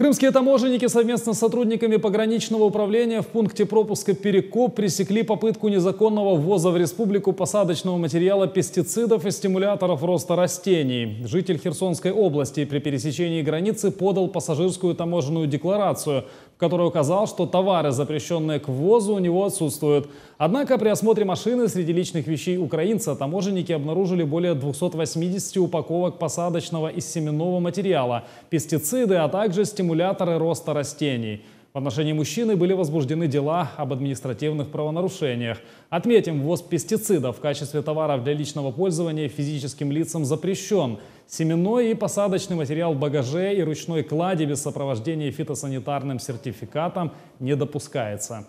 Крымские таможенники совместно с сотрудниками пограничного управления в пункте пропуска Перекоп пресекли попытку незаконного ввоза в республику посадочного материала пестицидов и стимуляторов роста растений. Житель Херсонской области при пересечении границы подал пассажирскую таможенную декларацию, который указал, что товары, запрещенные к ввозу, у него отсутствуют. Однако при осмотре машины среди личных вещей украинца таможенники обнаружили более 280 упаковок посадочного и семенного материала, пестициды, а также стимуляторы роста растений. В отношении мужчины были возбуждены дела об административных правонарушениях. Отметим, ввоз пестицидов в качестве товаров для личного пользования физическим лицам запрещен. Семенной и посадочный материал в багаже и ручной клади без сопровождения фитосанитарным сертификатом не допускается.